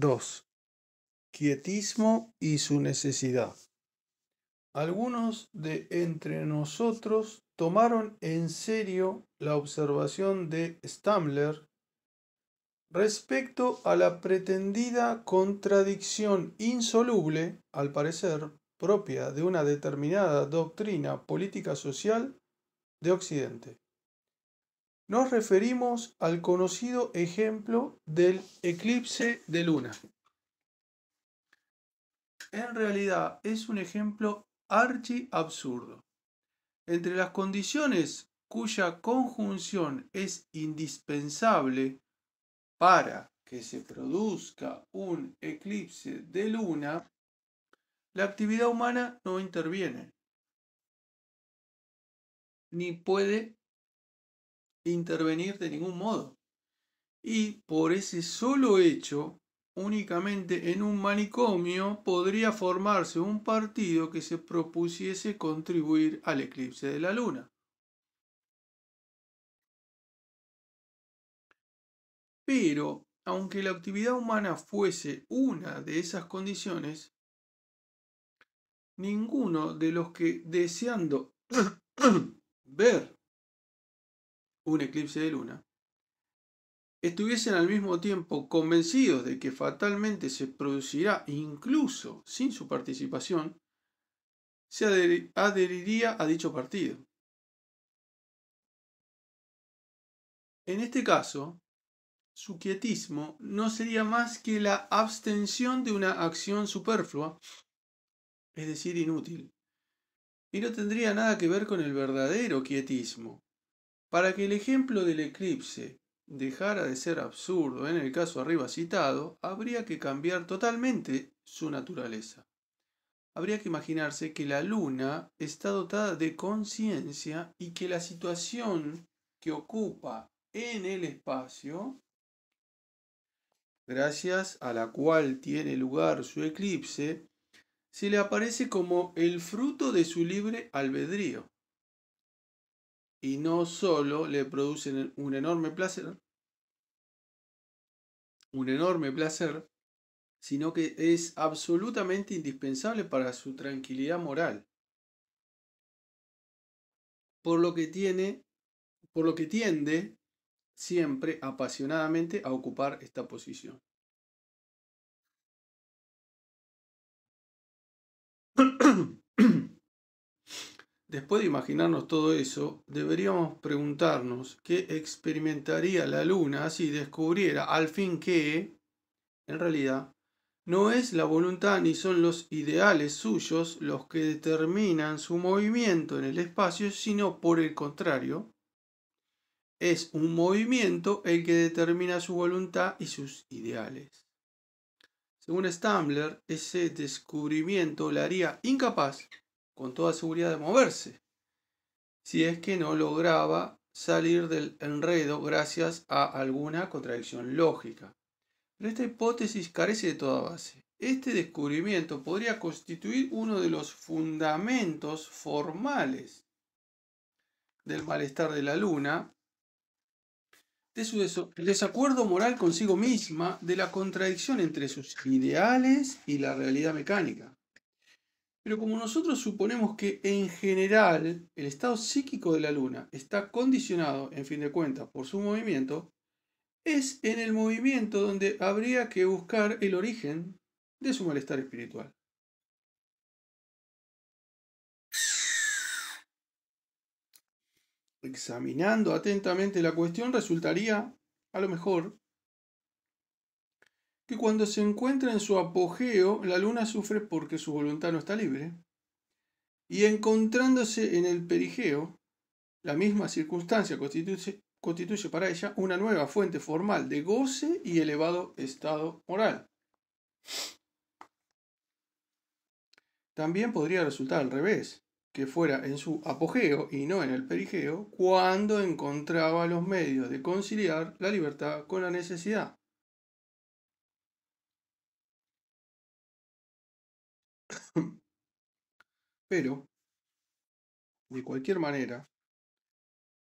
2. Quietismo y su necesidad. Algunos de entre nosotros tomaron en serio la observación de Stamler respecto a la pretendida contradicción insoluble, al parecer, propia de una determinada doctrina política social de Occidente nos referimos al conocido ejemplo del eclipse de luna. En realidad es un ejemplo archi absurdo. Entre las condiciones cuya conjunción es indispensable para que se produzca un eclipse de luna, la actividad humana no interviene, ni puede intervenir de ningún modo. Y por ese solo hecho, únicamente en un manicomio podría formarse un partido que se propusiese contribuir al eclipse de la luna. Pero, aunque la actividad humana fuese una de esas condiciones, ninguno de los que deseando ver un eclipse de luna, estuviesen al mismo tiempo convencidos de que fatalmente se producirá, incluso sin su participación, se adheriría a dicho partido. En este caso, su quietismo no sería más que la abstención de una acción superflua, es decir, inútil, y no tendría nada que ver con el verdadero quietismo, para que el ejemplo del eclipse dejara de ser absurdo en el caso arriba citado, habría que cambiar totalmente su naturaleza. Habría que imaginarse que la luna está dotada de conciencia y que la situación que ocupa en el espacio, gracias a la cual tiene lugar su eclipse, se le aparece como el fruto de su libre albedrío y no solo le producen un enorme placer, un enorme placer, sino que es absolutamente indispensable para su tranquilidad moral. Por lo que tiene, por lo que tiende siempre apasionadamente a ocupar esta posición. Después de imaginarnos todo eso, deberíamos preguntarnos qué experimentaría la Luna si descubriera al fin que, en realidad, no es la voluntad ni son los ideales suyos los que determinan su movimiento en el espacio, sino por el contrario, es un movimiento el que determina su voluntad y sus ideales. Según Stambler, ese descubrimiento la haría incapaz con toda seguridad de moverse, si es que no lograba salir del enredo gracias a alguna contradicción lógica. Pero esta hipótesis carece de toda base. Este descubrimiento podría constituir uno de los fundamentos formales del malestar de la Luna, de su desacuerdo moral consigo misma, de la contradicción entre sus ideales y la realidad mecánica. Pero como nosotros suponemos que en general el estado psíquico de la Luna está condicionado, en fin de cuentas, por su movimiento, es en el movimiento donde habría que buscar el origen de su malestar espiritual. Examinando atentamente la cuestión resultaría, a lo mejor, que cuando se encuentra en su apogeo, la luna sufre porque su voluntad no está libre, y encontrándose en el perigeo, la misma circunstancia constituye, constituye para ella una nueva fuente formal de goce y elevado estado moral. También podría resultar al revés, que fuera en su apogeo y no en el perigeo, cuando encontraba los medios de conciliar la libertad con la necesidad. Pero, de cualquier manera,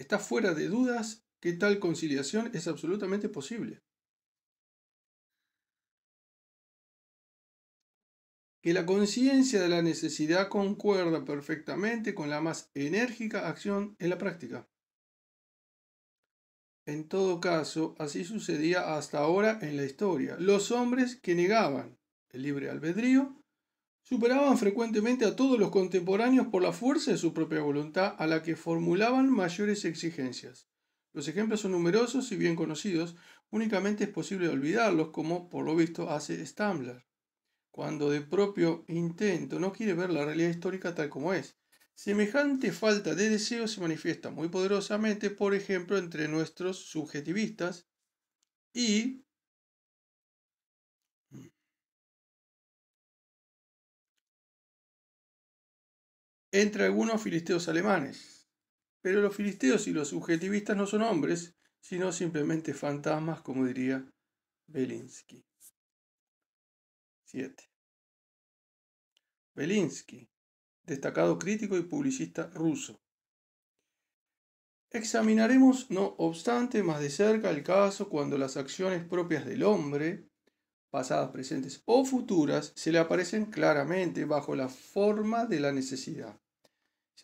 está fuera de dudas que tal conciliación es absolutamente posible. que la conciencia de la necesidad concuerda perfectamente con la más enérgica acción en la práctica. En todo caso, así sucedía hasta ahora en la historia. Los hombres que negaban el libre albedrío superaban frecuentemente a todos los contemporáneos por la fuerza de su propia voluntad a la que formulaban mayores exigencias. Los ejemplos son numerosos y bien conocidos, únicamente es posible olvidarlos como por lo visto hace Stambler, cuando de propio intento no quiere ver la realidad histórica tal como es. Semejante falta de deseo se manifiesta muy poderosamente, por ejemplo, entre nuestros subjetivistas y entre algunos filisteos alemanes. Pero los filisteos y los subjetivistas no son hombres, sino simplemente fantasmas, como diría Belinsky. 7. Belinsky, destacado crítico y publicista ruso. Examinaremos, no obstante, más de cerca el caso cuando las acciones propias del hombre, pasadas, presentes o futuras, se le aparecen claramente bajo la forma de la necesidad.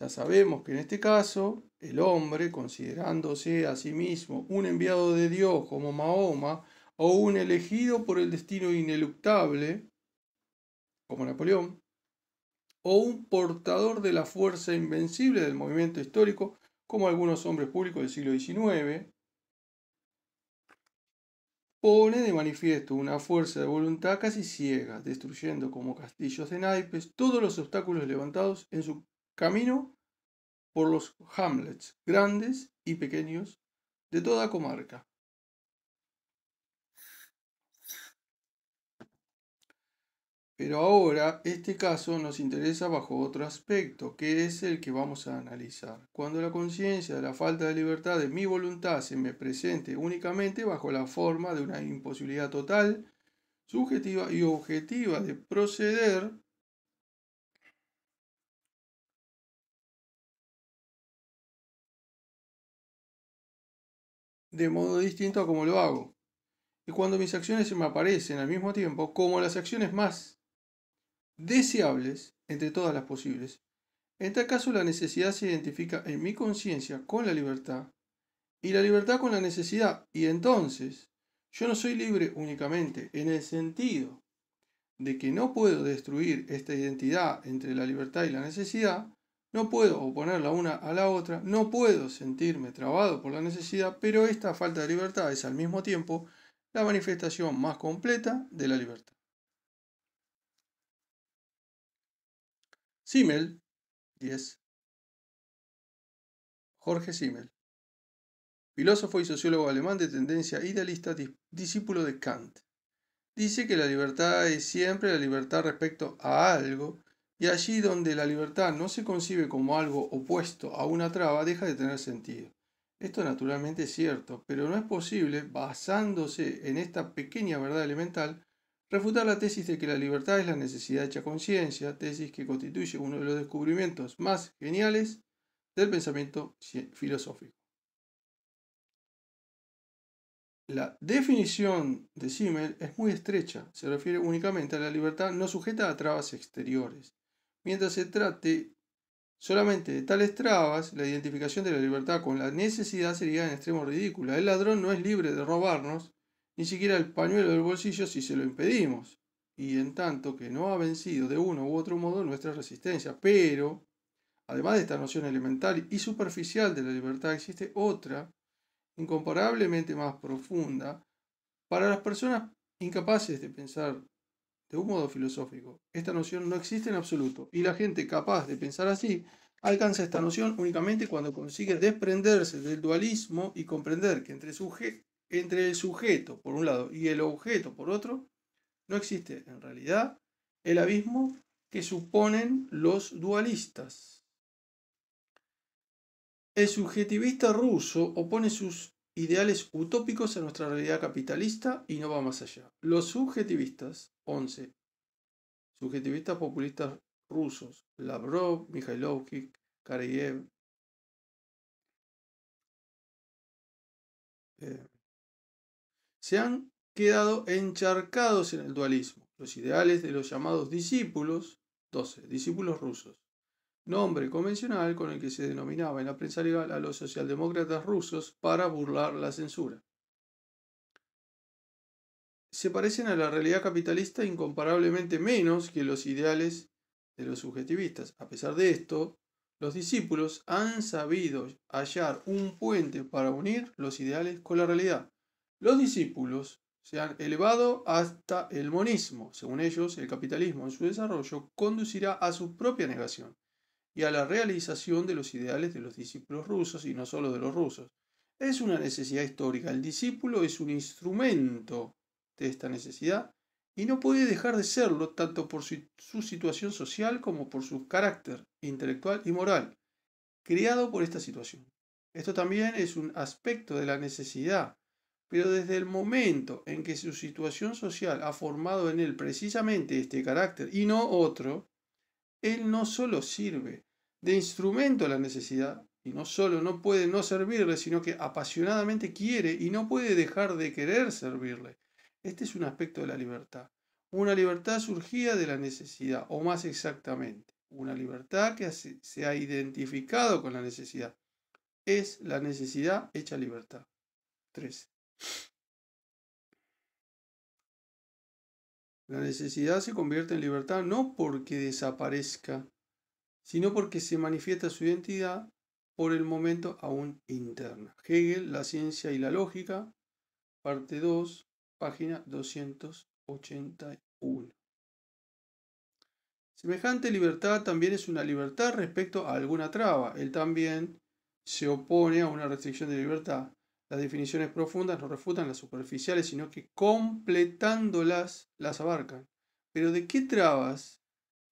Ya sabemos que en este caso el hombre, considerándose a sí mismo un enviado de Dios como Mahoma o un elegido por el destino ineluctable, como Napoleón, o un portador de la fuerza invencible del movimiento histórico, como algunos hombres públicos del siglo XIX, pone de manifiesto una fuerza de voluntad casi ciega, destruyendo como castillos de naipes todos los obstáculos levantados en su camino por los hamlets grandes y pequeños de toda comarca. Pero ahora este caso nos interesa bajo otro aspecto, que es el que vamos a analizar. Cuando la conciencia de la falta de libertad de mi voluntad se me presente únicamente bajo la forma de una imposibilidad total, subjetiva y objetiva de proceder, de modo distinto a como lo hago. Y cuando mis acciones se me aparecen al mismo tiempo como las acciones más deseables entre todas las posibles, en tal caso la necesidad se identifica en mi conciencia con la libertad y la libertad con la necesidad. Y entonces yo no soy libre únicamente en el sentido de que no puedo destruir esta identidad entre la libertad y la necesidad, no puedo la una a la otra, no puedo sentirme trabado por la necesidad, pero esta falta de libertad es al mismo tiempo la manifestación más completa de la libertad. Simmel, 10. Jorge Simmel, filósofo y sociólogo alemán de tendencia idealista, discípulo de Kant. Dice que la libertad es siempre la libertad respecto a algo y allí donde la libertad no se concibe como algo opuesto a una traba, deja de tener sentido. Esto naturalmente es cierto, pero no es posible, basándose en esta pequeña verdad elemental, refutar la tesis de que la libertad es la necesidad hecha conciencia, tesis que constituye uno de los descubrimientos más geniales del pensamiento filosófico. La definición de Simmel es muy estrecha, se refiere únicamente a la libertad no sujeta a trabas exteriores, mientras se trate solamente de tales trabas, la identificación de la libertad con la necesidad sería en extremo ridícula. El ladrón no es libre de robarnos ni siquiera el pañuelo del bolsillo si se lo impedimos, y en tanto que no ha vencido de uno u otro modo nuestra resistencia. Pero, además de esta noción elemental y superficial de la libertad, existe otra, incomparablemente más profunda, para las personas incapaces de pensar de un modo filosófico. Esta noción no existe en absoluto y la gente capaz de pensar así alcanza esta noción únicamente cuando consigue desprenderse del dualismo y comprender que entre, entre el sujeto por un lado y el objeto por otro, no existe en realidad el abismo que suponen los dualistas. El subjetivista ruso opone sus ideales utópicos en nuestra realidad capitalista y no va más allá. Los subjetivistas, 11. Subjetivistas populistas rusos, Lavrov, Mikhailovsky, Karayev, eh, se han quedado encharcados en el dualismo, los ideales de los llamados discípulos, 12, discípulos rusos, nombre convencional con el que se denominaba en la prensa legal a los socialdemócratas rusos para burlar la censura. Se parecen a la realidad capitalista incomparablemente menos que los ideales de los subjetivistas. A pesar de esto, los discípulos han sabido hallar un puente para unir los ideales con la realidad. Los discípulos se han elevado hasta el monismo. Según ellos, el capitalismo en su desarrollo conducirá a su propia negación y a la realización de los ideales de los discípulos rusos y no solo de los rusos. Es una necesidad histórica. El discípulo es un instrumento de esta necesidad y no puede dejar de serlo tanto por su, situación social como por su carácter intelectual y moral, creado por esta situación. Esto también es un aspecto de la necesidad, pero desde el momento en que su situación social ha formado en él precisamente este carácter y no otro, él no solo sirve, de instrumento a la necesidad y no solo no puede no servirle, sino que apasionadamente quiere y no puede dejar de querer servirle. Este es un aspecto de la libertad. Una libertad surgida de la necesidad, o más exactamente, una libertad que se ha identificado con la necesidad. Es la necesidad hecha libertad. 3 La necesidad se convierte en libertad no porque desaparezca, sino porque se manifiesta su identidad por el momento aún interna. Hegel, La ciencia y la lógica, parte 2, página 281. Semejante libertad también es una libertad respecto a alguna traba. Él también se opone a una restricción de libertad. Las definiciones profundas no refutan las superficiales, sino que completándolas las abarcan. Pero ¿de qué trabas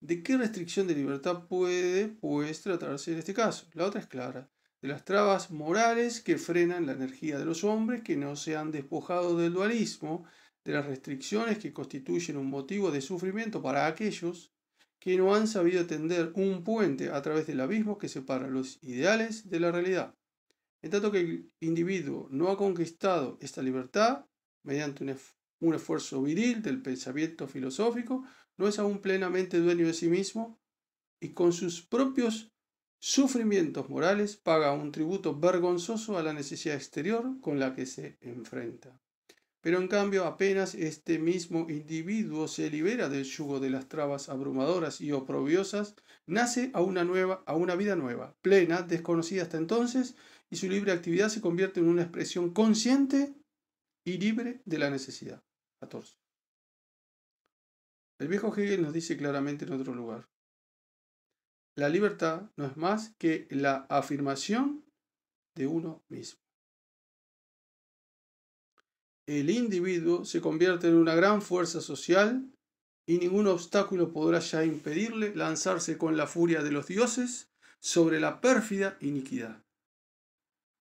¿De qué restricción de libertad puede, pues, tratarse en este caso? La otra es clara. De las trabas morales que frenan la energía de los hombres que no se han despojado del dualismo, de las restricciones que constituyen un motivo de sufrimiento para aquellos que no han sabido tender un puente a través del abismo que separa los ideales de la realidad. En tanto que el individuo no ha conquistado esta libertad mediante un, esfuerzo viril del pensamiento filosófico, no es aún plenamente dueño de sí mismo y con sus propios sufrimientos morales paga un tributo vergonzoso a la necesidad exterior con la que se enfrenta. Pero en cambio apenas este mismo individuo se libera del yugo de las trabas abrumadoras y oprobiosas, nace a una, nueva, a una vida nueva, plena, desconocida hasta entonces, y su libre actividad se convierte en una expresión consciente y libre de la necesidad. 14. El viejo Hegel nos dice claramente en otro lugar, la libertad no es más que la afirmación de uno mismo. El individuo se convierte en una gran fuerza social y ningún obstáculo podrá ya impedirle lanzarse con la furia de los dioses sobre la pérfida iniquidad.